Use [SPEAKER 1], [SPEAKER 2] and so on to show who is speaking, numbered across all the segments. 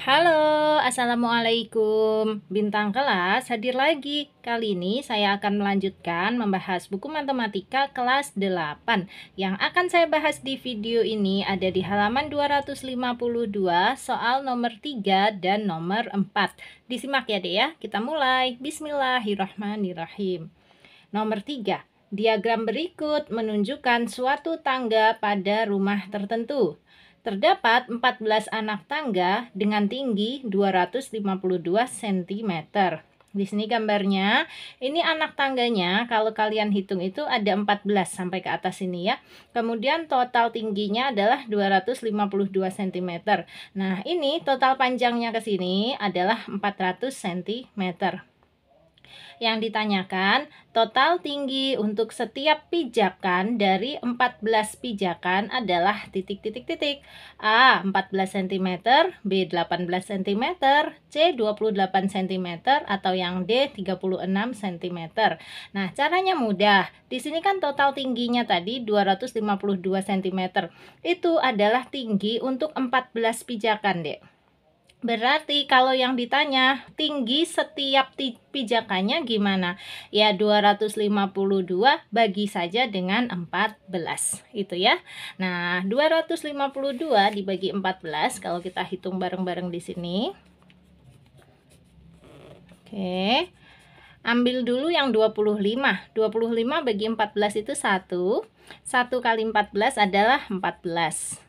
[SPEAKER 1] Halo, Assalamualaikum Bintang kelas hadir lagi Kali ini saya akan melanjutkan membahas buku matematika kelas 8 Yang akan saya bahas di video ini ada di halaman 252 Soal nomor 3 dan nomor 4 Disimak ya deh ya, kita mulai Bismillahirrahmanirrahim Nomor 3 Diagram berikut menunjukkan suatu tangga pada rumah tertentu Terdapat 14 anak tangga dengan tinggi 252 cm. Di sini gambarnya, ini anak tangganya kalau kalian hitung itu ada 14 sampai ke atas ini ya. Kemudian total tingginya adalah 252 cm. Nah, ini total panjangnya ke sini adalah 400 cm. Yang ditanyakan total tinggi untuk setiap pijakan dari 14 pijakan adalah titik-titik-titik. A. 14 cm, B. 18 cm, C. 28 cm, atau yang D. 36 cm. Nah, caranya mudah. Di sini kan total tingginya tadi 252 cm. Itu adalah tinggi untuk 14 pijakan, Dek. Berarti kalau yang ditanya tinggi setiap pijakannya gimana? Ya 252 bagi saja dengan 14 itu ya. Nah 252 dibagi 14 kalau kita hitung bareng-bareng di sini. Oke. Ambil dulu yang 25. 25 bagi 14 itu 1. 1 kali 14 adalah 14.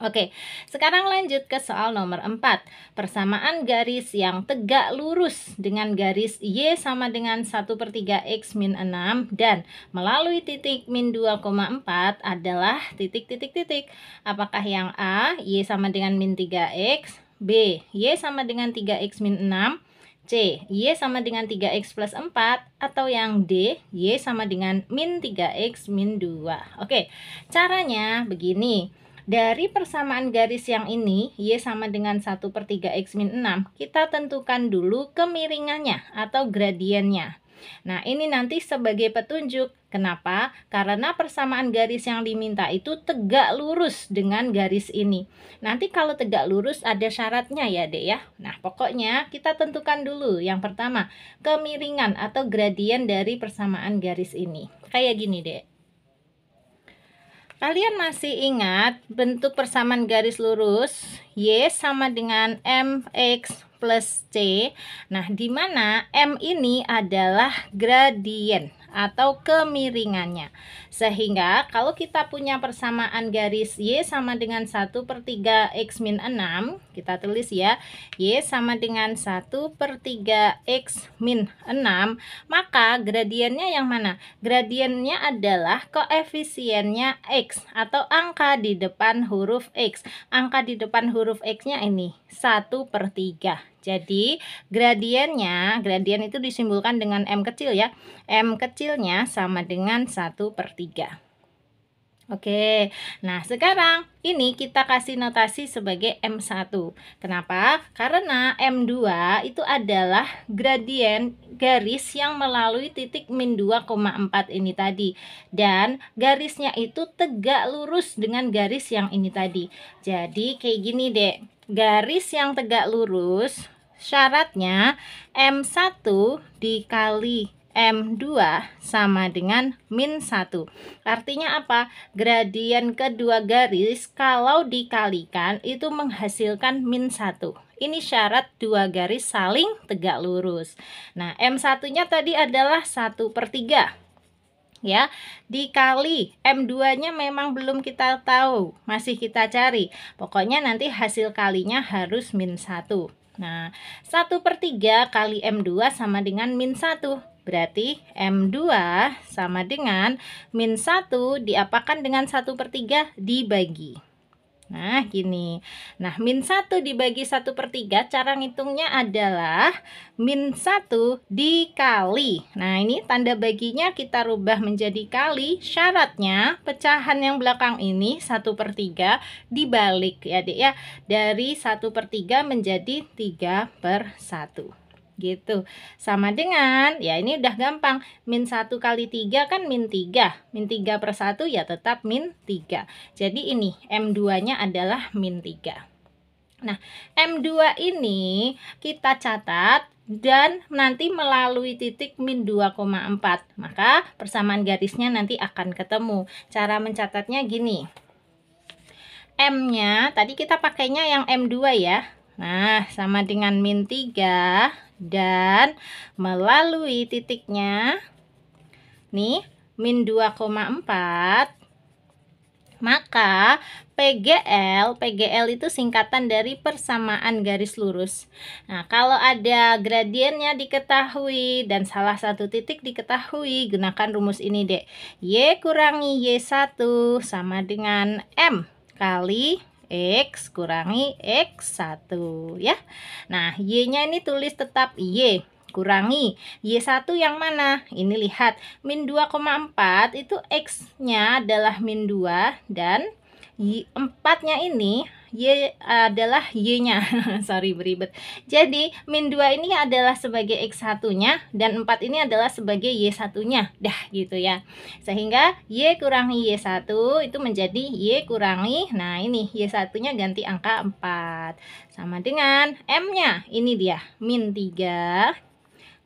[SPEAKER 1] Oke, sekarang lanjut ke soal nomor 4. Persamaan garis yang tegak lurus dengan garis Y sama dengan 1 per 3 X min 6 dan melalui titik min 2,4 adalah titik-titik-titik. Apakah yang A, Y sama dengan min 3X, B, Y sama dengan 3X min 6, C, Y sama dengan 3X plus 4 atau yang D, Y sama dengan min 3X min 2. Oke, caranya begini. Dari persamaan garis yang ini, Y sama dengan 1 per 3X min 6, kita tentukan dulu kemiringannya atau gradiennya. Nah, ini nanti sebagai petunjuk. Kenapa? Karena persamaan garis yang diminta itu tegak lurus dengan garis ini. Nanti kalau tegak lurus ada syaratnya ya, Dek ya. Nah, pokoknya kita tentukan dulu yang pertama, kemiringan atau gradien dari persamaan garis ini. Kayak gini, Dek. Kalian masih ingat bentuk persamaan garis lurus Y sama dengan MX plus C. Nah, di mana M ini adalah gradient atau kemiringannya. Sehingga kalau kita punya persamaan garis Y sama dengan 1 per 3 X min 6, kita tulis ya, Y sama dengan 1 per 3 X min 6, maka gradiennya yang mana? Gradiennya adalah koefisiennya X atau angka di depan huruf X. Angka di depan huruf X-nya ini 1 per 3. Jadi gradiennya, gradien itu disimbolkan dengan M kecil ya. M kecilnya sama dengan 1 per 3. Oke, nah sekarang ini kita kasih notasi sebagai M1. Kenapa? Karena M2 itu adalah gradien garis yang melalui titik min 2,4 ini tadi. Dan garisnya itu tegak lurus dengan garis yang ini tadi. Jadi kayak gini deh garis yang tegak lurus, syaratnya M1 dikali M2 sama dengan min 1. Artinya apa? Gradien kedua garis kalau dikalikan itu menghasilkan min 1. Ini syarat dua garis saling tegak lurus. Nah, M1-nya tadi adalah 1 per 3 ya dikali M2-nya memang belum kita tahu, masih kita cari. Pokoknya nanti hasil kalinya harus min 1. Nah, 1 per 3 kali M2 sama dengan min 1. Berarti M2 sama dengan min 1 diapakan dengan 1 per 3 dibagi. Nah, gini. Nah, min 1 dibagi 1 per 3, cara ngitungnya adalah min 1 dikali. Nah, ini tanda baginya kita rubah menjadi kali. Syaratnya, pecahan yang belakang ini 1 per 3 dibalik ya, dek ya. Dari 1 per 3 menjadi 3 per 1 gitu. Sama dengan, ya ini udah gampang, min 1 kali 3 kan min 3. Min 3 per 1 ya tetap min 3. Jadi ini M2-nya adalah min 3. Nah, M2 ini kita catat dan nanti melalui titik min 2,4 maka persamaan garisnya nanti akan ketemu cara mencatatnya gini M-nya tadi kita pakainya yang M2 ya nah sama dengan min 3 dan melalui titiknya nih min 2,4 maka PGL, PGL itu singkatan dari persamaan garis lurus. Nah, kalau ada gradiennya diketahui dan salah satu titik diketahui, gunakan rumus ini, Dek. Y kurangi Y1 sama dengan M kali X kurangi X1 ya. Nah, Y-nya ini tulis tetap Y kurangi Y1 yang mana? Ini lihat min 2,4 itu X-nya adalah min 2 dan Y4-nya ini Y adalah Y-nya. Sorry beribet. Jadi min 2 ini adalah sebagai X1-nya dan 4 ini adalah sebagai Y1-nya. Dah gitu ya. Sehingga Y kurangi Y1 itu menjadi Y kurangi. Nah ini Y1-nya ganti angka 4. Sama dengan M-nya. Ini dia. Min 3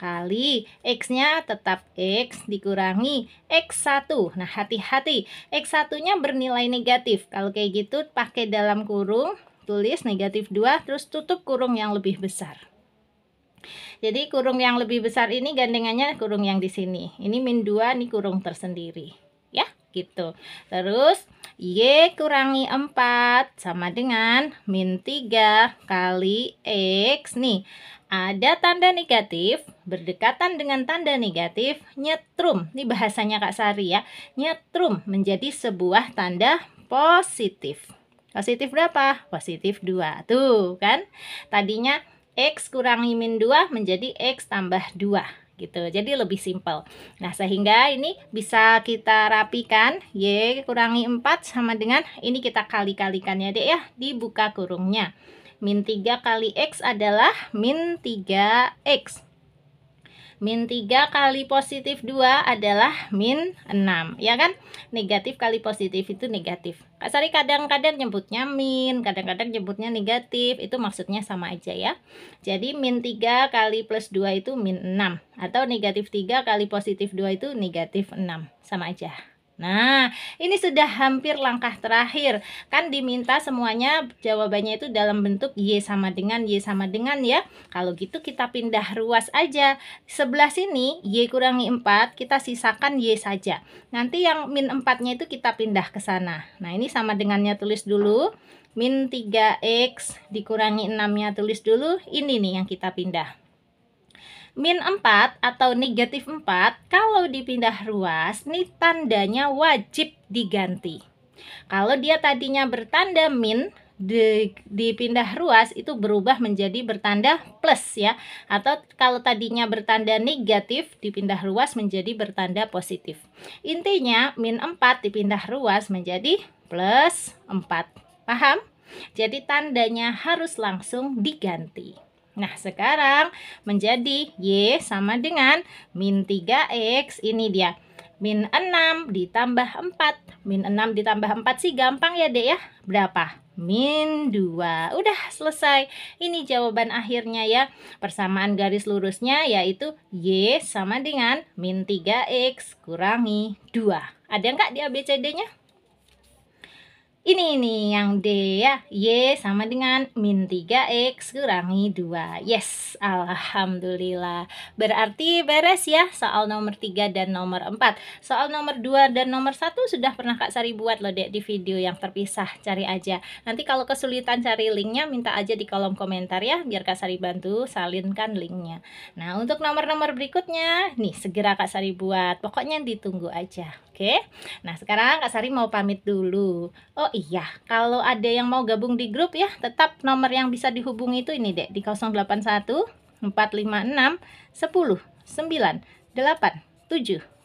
[SPEAKER 1] kali X-nya tetap X dikurangi X1. Nah, hati-hati. X1-nya bernilai negatif. Kalau kayak gitu pakai dalam kurung, tulis negatif 2, terus tutup kurung yang lebih besar. Jadi kurung yang lebih besar ini gandengannya kurung yang di sini. Ini min 2, ini kurung tersendiri. Ya, gitu. Terus, Y kurangi 4 sama dengan min 3 kali X nih ada tanda negatif berdekatan dengan tanda negatif nyetrum. Ini bahasanya Kak Sari ya. Nyetrum menjadi sebuah tanda positif. Positif berapa? Positif 2. Tuh kan. Tadinya X kurang min 2 menjadi X tambah 2 gitu. Jadi lebih simpel. Nah, sehingga ini bisa kita rapikan Y kurangi 4 sama dengan ini kita kali-kalikannya deh ya, ya dibuka kurungnya. Min 3 kali X adalah min 3X. Min 3 kali positif 2 adalah min 6, ya kan? Negatif kali positif itu negatif. Kak Sari kadang-kadang nyebutnya min, kadang-kadang nyebutnya negatif, itu maksudnya sama aja ya. Jadi min 3 kali plus 2 itu min 6, atau negatif 3 kali positif 2 itu negatif 6, sama aja. Nah, ini sudah hampir langkah terakhir. Kan diminta semuanya jawabannya itu dalam bentuk Y sama dengan, Y sama dengan ya. Kalau gitu kita pindah ruas aja. Sebelah sini Y kurangi 4, kita sisakan Y saja. Nanti yang min 4-nya itu kita pindah ke sana. Nah, ini sama dengannya tulis dulu. Min 3X dikurangi 6-nya tulis dulu. Ini nih yang kita pindah. Min 4 atau negatif 4 kalau dipindah ruas nih tandanya wajib diganti. Kalau dia tadinya bertanda min di, dipindah ruas itu berubah menjadi bertanda plus ya atau kalau tadinya bertanda negatif dipindah ruas menjadi bertanda positif. Intinya min 4 dipindah ruas menjadi plus 4. Paham? Jadi tandanya harus langsung diganti. Nah, sekarang menjadi Y sama dengan min 3X. Ini dia. Min 6 ditambah 4. Min 6 ditambah 4 sih gampang ya, Dek ya. Berapa? Min 2. Udah selesai. Ini jawaban akhirnya ya. Persamaan garis lurusnya yaitu Y sama dengan min 3X kurangi 2. Ada nggak di ABCD-nya? Ini ini yang D ya. Y sama dengan min 3X kurangi 2. Yes, Alhamdulillah. Berarti beres ya soal nomor 3 dan nomor 4. Soal nomor 2 dan nomor 1 sudah pernah Kak Sari buat loh dek di video yang terpisah. Cari aja. Nanti kalau kesulitan cari linknya minta aja di kolom komentar ya. Biar Kak Sari bantu salinkan linknya. Nah untuk nomor-nomor berikutnya nih segera Kak Sari buat. Pokoknya ditunggu aja. Oke. Okay? Nah, sekarang Kak Sari mau pamit dulu. Oh iya, kalau ada yang mau gabung di grup ya, tetap nomor yang bisa dihubungi itu ini, Dek, di 081 456 10 9 8 7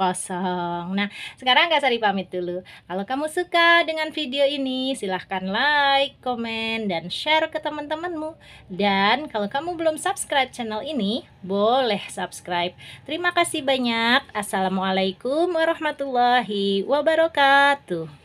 [SPEAKER 1] kosong. Nah, sekarang Kak Sari pamit dulu. Kalau kamu suka dengan video ini, silahkan like, komen, dan share ke teman-temanmu. Dan kalau kamu belum subscribe channel ini, boleh subscribe. Terima kasih banyak. Assalamualaikum warahmatullahi wabarakatuh.